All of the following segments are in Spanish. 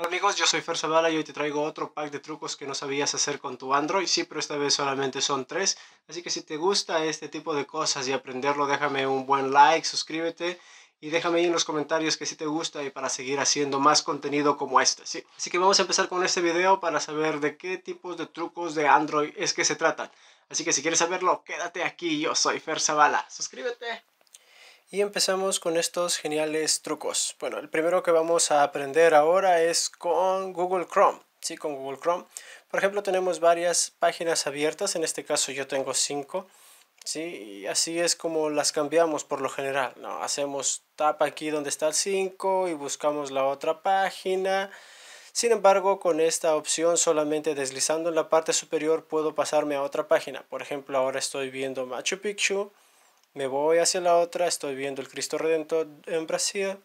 Hola amigos, yo soy Fer Zavala y hoy te traigo otro pack de trucos que no sabías hacer con tu Android, sí, pero esta vez solamente son tres, así que si te gusta este tipo de cosas y aprenderlo, déjame un buen like, suscríbete y déjame ahí en los comentarios que si te gusta y para seguir haciendo más contenido como este, sí. Así que vamos a empezar con este video para saber de qué tipos de trucos de Android es que se tratan. Así que si quieres saberlo, quédate aquí, yo soy Fer Zavala, suscríbete y empezamos con estos geniales trucos. Bueno, el primero que vamos a aprender ahora es con Google Chrome. Sí, con Google Chrome. Por ejemplo, tenemos varias páginas abiertas, en este caso yo tengo cinco, ¿sí? Y así es como las cambiamos por lo general. ¿no? Hacemos tap aquí donde está el 5 y buscamos la otra página. Sin embargo, con esta opción solamente deslizando en la parte superior puedo pasarme a otra página. Por ejemplo, ahora estoy viendo Machu Picchu me voy hacia la otra, estoy viendo el Cristo Redentor en Brasil,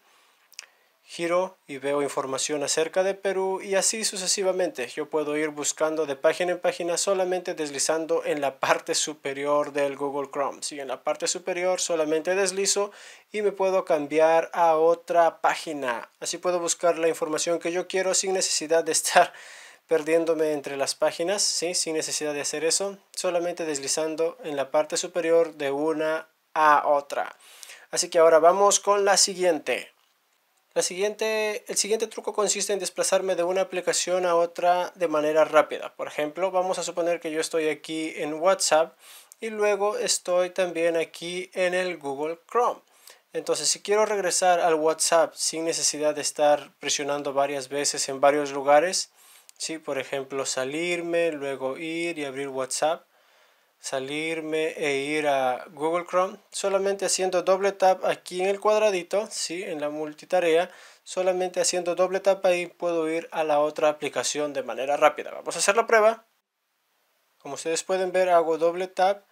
giro y veo información acerca de Perú y así sucesivamente. Yo puedo ir buscando de página en página solamente deslizando en la parte superior del Google Chrome. Si en la parte superior solamente deslizo y me puedo cambiar a otra página. Así puedo buscar la información que yo quiero sin necesidad de estar perdiéndome entre las páginas, ¿sí? sin necesidad de hacer eso, solamente deslizando en la parte superior de una a otra. Así que ahora vamos con la siguiente. La siguiente, el siguiente truco consiste en desplazarme de una aplicación a otra de manera rápida. Por ejemplo, vamos a suponer que yo estoy aquí en WhatsApp y luego estoy también aquí en el Google Chrome. Entonces, si quiero regresar al WhatsApp sin necesidad de estar presionando varias veces en varios lugares, si por ejemplo, salirme, luego ir y abrir WhatsApp, salirme e ir a Google Chrome solamente haciendo doble tap aquí en el cuadradito, si, en la multitarea, solamente haciendo doble tap ahí puedo ir a la otra aplicación de manera rápida. Vamos a hacer la prueba. Como ustedes pueden ver hago doble tap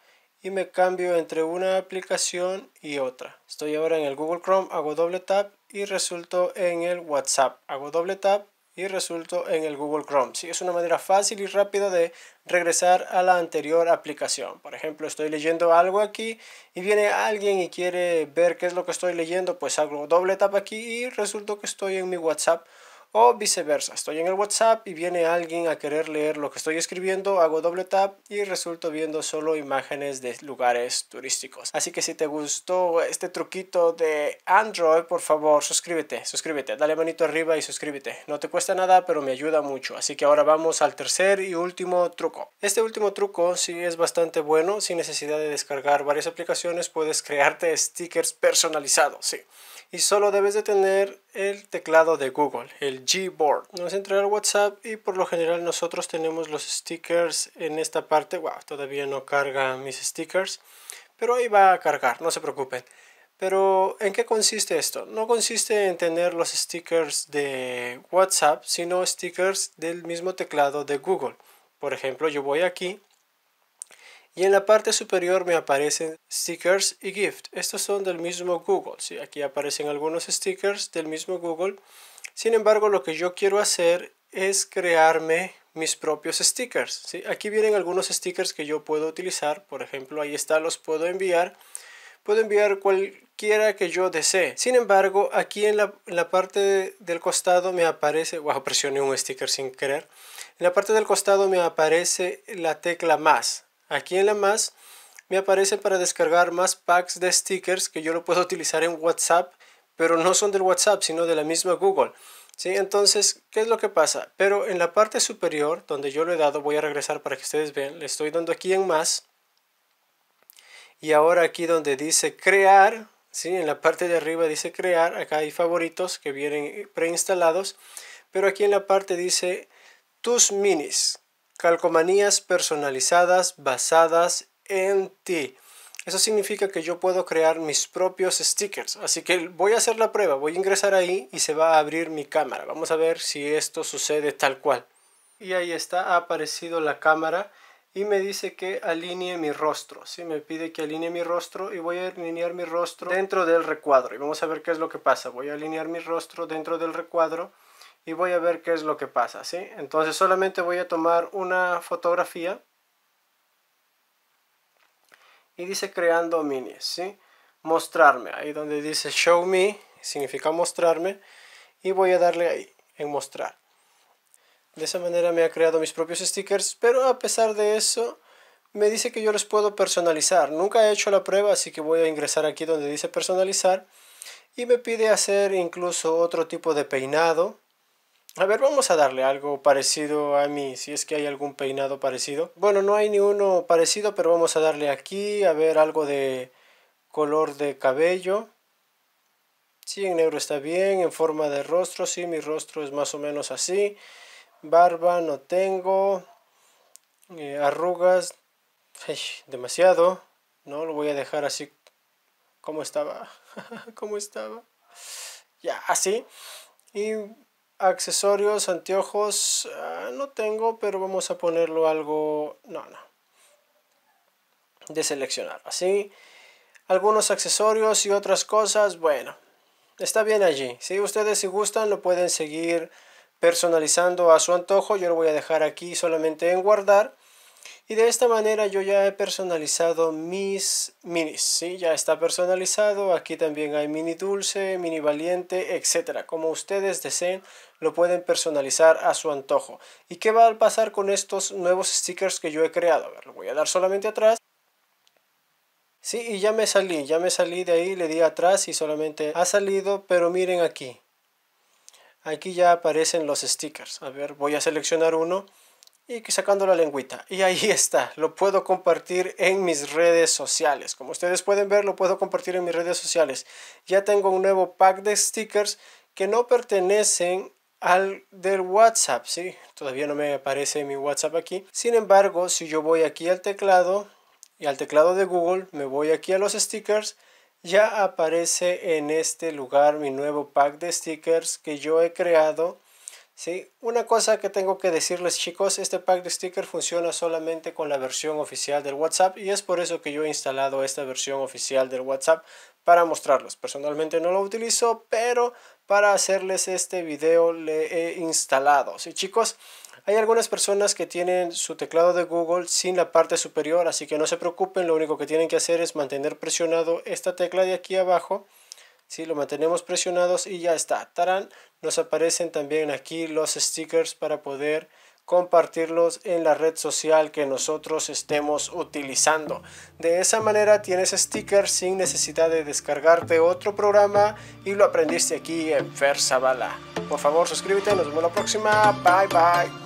y me cambio entre una aplicación y otra. Estoy ahora en el Google Chrome, hago doble tap y resulto en el WhatsApp. Hago doble tap y resultó en el Google Chrome. si es una manera fácil y rápida de regresar a la anterior aplicación. Por ejemplo, estoy leyendo algo aquí y viene alguien y quiere ver qué es lo que estoy leyendo, pues hago doble tap aquí y resultó que estoy en mi WhatsApp o viceversa, estoy en el WhatsApp y viene alguien a querer leer lo que estoy escribiendo, hago doble tap y resulto viendo solo imágenes de lugares turísticos. Así que si te gustó este truquito de Android, por favor, suscríbete, suscríbete, dale manito arriba y suscríbete. No te cuesta nada, pero me ayuda mucho. Así que ahora vamos al tercer y último truco. Este último truco sí es bastante bueno, sin necesidad de descargar varias aplicaciones puedes crearte stickers personalizados, sí y solo debes de tener el teclado de Google, el Gboard. Nos entrar al WhatsApp y por lo general nosotros tenemos los stickers en esta parte. Wow, todavía no carga mis stickers, pero ahí va a cargar, no se preocupen. Pero ¿en qué consiste esto? No consiste en tener los stickers de WhatsApp, sino stickers del mismo teclado de Google. Por ejemplo, yo voy aquí y en la parte superior me aparecen stickers y gift. Estos son del mismo Google. ¿sí? Aquí aparecen algunos stickers del mismo Google. Sin embargo, lo que yo quiero hacer es crearme mis propios stickers. ¿sí? Aquí vienen algunos stickers que yo puedo utilizar. Por ejemplo, ahí está, los puedo enviar. Puedo enviar cualquiera que yo desee. Sin embargo, aquí en la, parte del costado me aparece... Wow, presioné un sticker sin querer. En la parte del costado me aparece la tecla más. Aquí en la más me aparece para descargar más packs de stickers que yo lo puedo utilizar en WhatsApp, pero no son del WhatsApp, sino de la misma Google. ¿Sí? Entonces, ¿qué es lo que pasa? Pero en la parte superior, donde yo lo he dado, voy a regresar para que ustedes vean, le estoy dando aquí en más. Y ahora aquí donde dice crear, ¿sí? en la parte de arriba dice crear, acá hay favoritos que vienen preinstalados, pero aquí en la parte dice tus minis. Calcomanías personalizadas basadas en ti. Eso significa que yo puedo crear mis propios stickers. Así que voy a hacer la prueba, voy a ingresar ahí y se va a abrir mi cámara. Vamos a ver si esto sucede tal cual. Y ahí está, ha aparecido la cámara y me dice que alinee mi rostro. ¿sí? Me pide que alinee mi rostro y voy a alinear mi rostro dentro del recuadro. Y vamos a ver qué es lo que pasa. Voy a alinear mi rostro dentro del recuadro y voy a ver qué es lo que pasa, ¿sí? Entonces solamente voy a tomar una fotografía y dice creando mini ¿sí? Mostrarme, ahí donde dice show me, significa mostrarme y voy a darle ahí en mostrar. De esa manera me ha creado mis propios stickers, pero a pesar de eso me dice que yo les puedo personalizar. Nunca he hecho la prueba, así que voy a ingresar aquí donde dice personalizar y me pide hacer incluso otro tipo de peinado a ver, vamos a darle algo parecido a mí, si es que hay algún peinado parecido. Bueno, no hay ni uno parecido, pero vamos a darle aquí, a ver, algo de color de cabello. Sí, en negro está bien, en forma de rostro, sí, mi rostro es más o menos así. Barba no tengo, eh, arrugas, demasiado, no, lo voy a dejar así como estaba, como estaba, ya, así. Y accesorios, anteojos, ah, no tengo, pero vamos a ponerlo algo, no, no, de seleccionar, así, algunos accesorios y otras cosas, bueno, está bien allí, si ustedes si gustan lo pueden seguir personalizando a su antojo, yo lo voy a dejar aquí solamente en guardar, y de esta manera yo ya he personalizado mis minis, ¿sí? Ya está personalizado, aquí también hay mini dulce, mini valiente, etcétera. Como ustedes deseen, lo pueden personalizar a su antojo. ¿Y qué va a pasar con estos nuevos stickers que yo he creado? A ver, lo voy a dar solamente atrás. Sí, y ya me salí, ya me salí de ahí, le di atrás y solamente ha salido, pero miren aquí. Aquí ya aparecen los stickers. A ver, voy a seleccionar uno y sacando la lengüita. Y ahí está, lo puedo compartir en mis redes sociales. Como ustedes pueden ver, lo puedo compartir en mis redes sociales. Ya tengo un nuevo pack de stickers que no pertenecen al del WhatsApp, ¿sí? Todavía no me aparece mi WhatsApp aquí. Sin embargo, si yo voy aquí al teclado y al teclado de Google, me voy aquí a los stickers, ya aparece en este lugar mi nuevo pack de stickers que yo he creado ¿sí? Una cosa que tengo que decirles chicos, este pack de sticker funciona solamente con la versión oficial del WhatsApp y es por eso que yo he instalado esta versión oficial del WhatsApp para mostrarlos. Personalmente no lo utilizo, pero para hacerles este video le he instalado. ¿sí, chicos? Hay algunas personas que tienen su teclado de Google sin la parte superior, así que no se preocupen, lo único que tienen que hacer es mantener presionado esta tecla de aquí abajo si Lo mantenemos presionados y ya está. Tarán, nos aparecen también aquí los stickers para poder compartirlos en la red social que nosotros estemos utilizando. De esa manera tienes stickers sin necesidad de descargarte otro programa y lo aprendiste aquí en Versabala. Por favor suscríbete, nos vemos la próxima, bye bye.